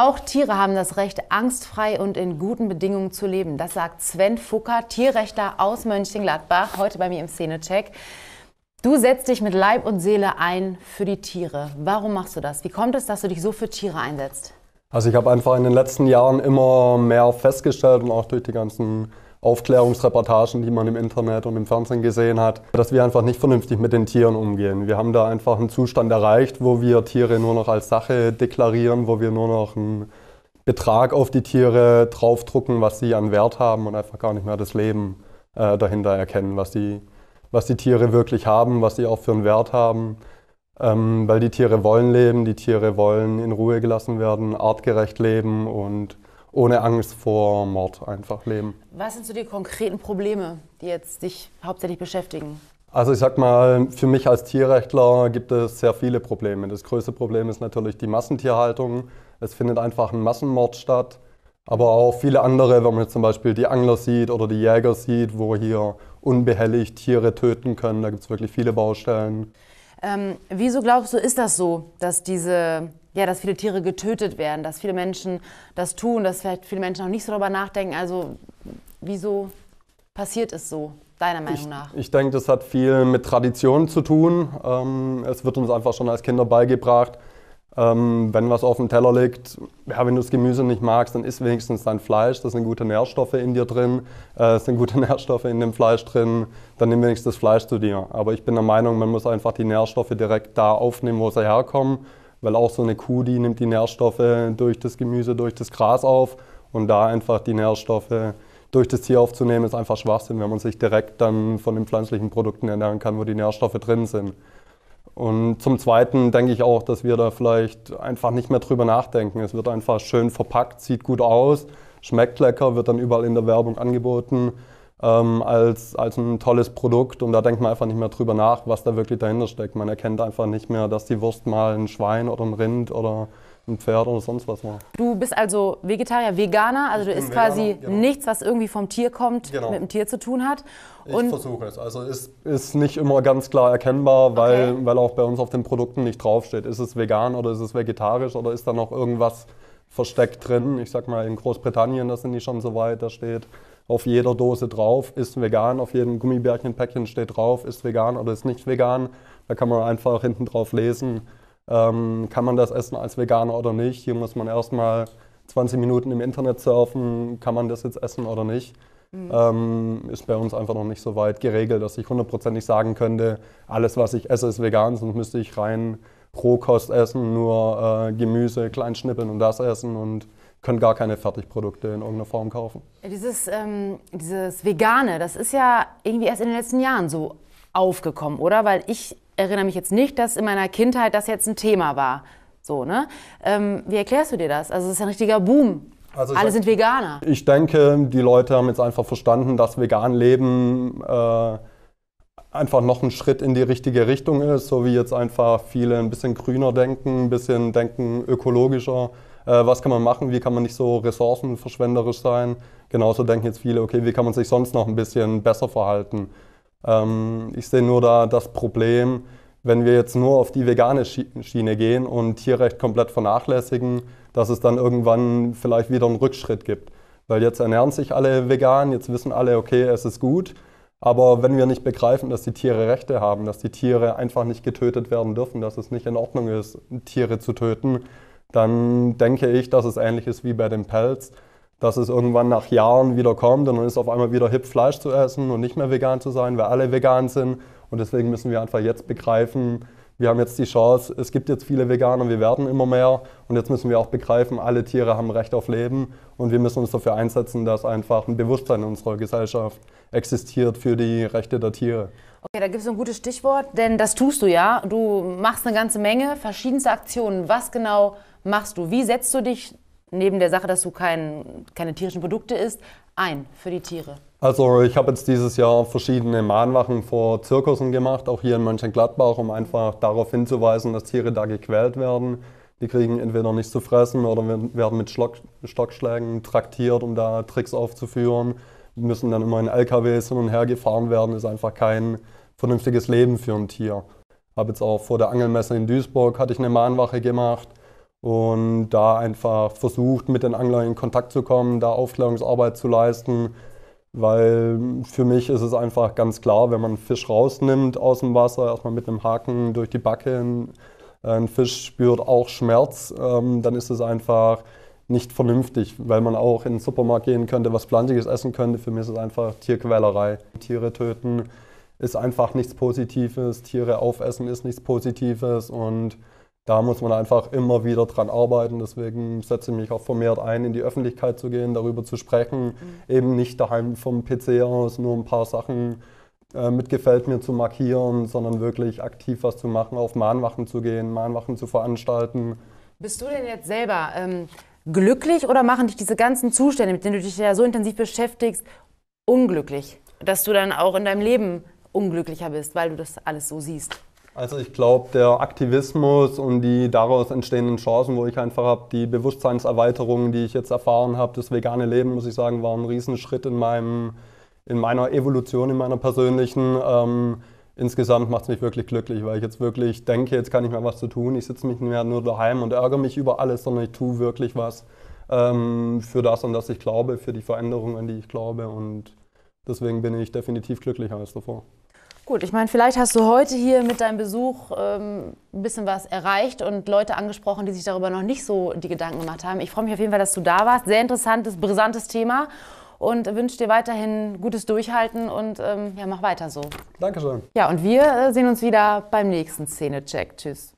Auch Tiere haben das Recht, angstfrei und in guten Bedingungen zu leben. Das sagt Sven Fucker, Tierrechter aus Mönchengladbach, heute bei mir im Szenecheck. Du setzt dich mit Leib und Seele ein für die Tiere. Warum machst du das? Wie kommt es, dass du dich so für Tiere einsetzt? Also ich habe einfach in den letzten Jahren immer mehr festgestellt und auch durch die ganzen Aufklärungsreportagen, die man im Internet und im Fernsehen gesehen hat, dass wir einfach nicht vernünftig mit den Tieren umgehen. Wir haben da einfach einen Zustand erreicht, wo wir Tiere nur noch als Sache deklarieren, wo wir nur noch einen Betrag auf die Tiere draufdrucken, was sie an Wert haben und einfach gar nicht mehr das Leben äh, dahinter erkennen, was die, was die Tiere wirklich haben, was sie auch für einen Wert haben. Ähm, weil die Tiere wollen leben, die Tiere wollen in Ruhe gelassen werden, artgerecht leben und ohne Angst vor Mord einfach leben. Was sind so die konkreten Probleme, die jetzt dich hauptsächlich beschäftigen? Also ich sag mal, für mich als Tierrechtler gibt es sehr viele Probleme. Das größte Problem ist natürlich die Massentierhaltung. Es findet einfach ein Massenmord statt. Aber auch viele andere, wenn man jetzt zum Beispiel die Angler sieht oder die Jäger sieht, wo hier unbehelligt Tiere töten können. Da gibt es wirklich viele Baustellen. Ähm, wieso glaubst du, ist das so, dass diese, ja, dass viele Tiere getötet werden, dass viele Menschen das tun, dass vielleicht viele Menschen auch nicht so darüber nachdenken? Also wieso passiert es so? Deiner Meinung ich, nach? Ich denke, das hat viel mit Tradition zu tun. Ähm, es wird uns einfach schon als Kinder beigebracht, ähm, wenn was auf dem Teller liegt, ja, wenn du das Gemüse nicht magst, dann isst wenigstens dein Fleisch. Da sind gute Nährstoffe in dir drin, äh, sind gute Nährstoffe in dem Fleisch drin, dann nimm wenigstens das Fleisch zu dir. Aber ich bin der Meinung, man muss einfach die Nährstoffe direkt da aufnehmen, wo sie herkommen, weil auch so eine Kuh, die nimmt die Nährstoffe durch das Gemüse, durch das Gras auf und da einfach die Nährstoffe durch das Tier aufzunehmen, ist einfach Schwachsinn, wenn man sich direkt dann von den pflanzlichen Produkten ernähren kann, wo die Nährstoffe drin sind. Und zum Zweiten denke ich auch, dass wir da vielleicht einfach nicht mehr drüber nachdenken. Es wird einfach schön verpackt, sieht gut aus, schmeckt lecker, wird dann überall in der Werbung angeboten ähm, als, als ein tolles Produkt. Und da denkt man einfach nicht mehr drüber nach, was da wirklich dahinter steckt. Man erkennt einfach nicht mehr, dass die Wurst mal ein Schwein oder ein Rind oder ein Pferd oder sonst was machen. Du bist also Vegetarier, Veganer, also ich du isst quasi genau. nichts, was irgendwie vom Tier kommt, genau. mit dem Tier zu tun hat. Und ich versuche es. Also es ist nicht immer ganz klar erkennbar, weil, okay. weil auch bei uns auf den Produkten nicht draufsteht, ist es vegan oder ist es vegetarisch oder ist da noch irgendwas versteckt drin. Ich sag mal, in Großbritannien, da sind die schon so weit, da steht auf jeder Dose drauf, ist vegan, auf jedem Gummibärchenpäckchen steht drauf, ist vegan oder ist nicht vegan. Da kann man einfach hinten drauf lesen, ähm, kann man das essen als Veganer oder nicht? Hier muss man erstmal 20 Minuten im Internet surfen, kann man das jetzt essen oder nicht? Mhm. Ähm, ist bei uns einfach noch nicht so weit geregelt, dass ich hundertprozentig sagen könnte, alles, was ich esse, ist vegan, sonst müsste ich rein Rohkost essen, nur äh, Gemüse klein schnippeln und das essen und können gar keine Fertigprodukte in irgendeiner Form kaufen. Dieses, ähm, dieses Vegane, das ist ja irgendwie erst in den letzten Jahren so aufgekommen, oder? Weil ich erinnere mich jetzt nicht, dass in meiner Kindheit das jetzt ein Thema war. So, ne? Ähm, wie erklärst du dir das? Also es ist ein richtiger Boom. Also Alle sag, sind Veganer. Ich denke, die Leute haben jetzt einfach verstanden, dass vegan Leben äh, einfach noch ein Schritt in die richtige Richtung ist, so wie jetzt einfach viele ein bisschen grüner denken, ein bisschen denken ökologischer. Äh, was kann man machen? Wie kann man nicht so ressourcenverschwenderisch sein? Genauso denken jetzt viele, okay, wie kann man sich sonst noch ein bisschen besser verhalten? Ähm, ich sehe nur da das Problem, wenn wir jetzt nur auf die vegane Schiene gehen und Tierrecht komplett vernachlässigen, dass es dann irgendwann vielleicht wieder einen Rückschritt gibt. Weil jetzt ernähren sich alle vegan, jetzt wissen alle, okay, es ist gut. Aber wenn wir nicht begreifen, dass die Tiere Rechte haben, dass die Tiere einfach nicht getötet werden dürfen, dass es nicht in Ordnung ist, Tiere zu töten, dann denke ich, dass es ähnlich ist wie bei dem Pelz, dass es irgendwann nach Jahren wieder kommt und dann ist auf einmal wieder hip, Fleisch zu essen und nicht mehr vegan zu sein, weil alle vegan sind. Und deswegen müssen wir einfach jetzt begreifen, wir haben jetzt die Chance, es gibt jetzt viele Veganer, wir werden immer mehr. Und jetzt müssen wir auch begreifen, alle Tiere haben Recht auf Leben. Und wir müssen uns dafür einsetzen, dass einfach ein Bewusstsein in unserer Gesellschaft existiert für die Rechte der Tiere. Okay, da gibt es ein gutes Stichwort, denn das tust du ja. Du machst eine ganze Menge verschiedenste Aktionen. Was genau machst du? Wie setzt du dich neben der Sache, dass du kein, keine tierischen Produkte isst, ein für die Tiere? Also ich habe jetzt dieses Jahr verschiedene Mahnwachen vor Zirkussen gemacht, auch hier in Mönchengladbach, um einfach darauf hinzuweisen, dass Tiere da gequält werden. Die kriegen entweder nichts zu fressen oder werden mit Schlock, Stockschlägen traktiert, um da Tricks aufzuführen. Die müssen dann immer in LKWs hin und her gefahren werden, ist einfach kein vernünftiges Leben für ein Tier. Habe jetzt auch vor der Angelmesse in Duisburg hatte ich eine Mahnwache gemacht und da einfach versucht, mit den Anglern in Kontakt zu kommen, da Aufklärungsarbeit zu leisten, weil für mich ist es einfach ganz klar, wenn man einen Fisch rausnimmt aus dem Wasser, erstmal mit einem Haken durch die Backe, ein Fisch spürt auch Schmerz, ähm, dann ist es einfach nicht vernünftig, weil man auch in den Supermarkt gehen könnte, was Pflanzliches essen könnte. Für mich ist es einfach Tierquälerei. Tiere töten ist einfach nichts Positives, Tiere aufessen ist nichts Positives und da muss man einfach immer wieder dran arbeiten. Deswegen setze ich mich auch vermehrt ein, in die Öffentlichkeit zu gehen, darüber zu sprechen. Mhm. Eben nicht daheim vom PC aus nur ein paar Sachen äh, mit gefällt mir zu markieren, sondern wirklich aktiv was zu machen, auf Mahnwachen zu gehen, Mahnwachen zu veranstalten. Bist du denn jetzt selber ähm, glücklich oder machen dich diese ganzen Zustände, mit denen du dich ja so intensiv beschäftigst, unglücklich? Dass du dann auch in deinem Leben unglücklicher bist, weil du das alles so siehst? Also ich glaube, der Aktivismus und die daraus entstehenden Chancen, wo ich einfach habe, die Bewusstseinserweiterung, die ich jetzt erfahren habe, das vegane Leben, muss ich sagen, war ein Riesenschritt in, meinem, in meiner Evolution, in meiner persönlichen. Ähm, insgesamt macht es mich wirklich glücklich, weil ich jetzt wirklich denke, jetzt kann ich mal was zu tun. Ich sitze nicht mehr nur daheim und ärgere mich über alles, sondern ich tue wirklich was ähm, für das, an das ich glaube, für die Veränderungen, an die ich glaube. Und deswegen bin ich definitiv glücklicher als davor. Gut, ich meine, vielleicht hast du heute hier mit deinem Besuch ähm, ein bisschen was erreicht und Leute angesprochen, die sich darüber noch nicht so die Gedanken gemacht haben. Ich freue mich auf jeden Fall, dass du da warst. Sehr interessantes, brisantes Thema und wünsche dir weiterhin gutes Durchhalten und ähm, ja, mach weiter so. Dankeschön. Ja, und wir äh, sehen uns wieder beim nächsten Szene-Check. Tschüss.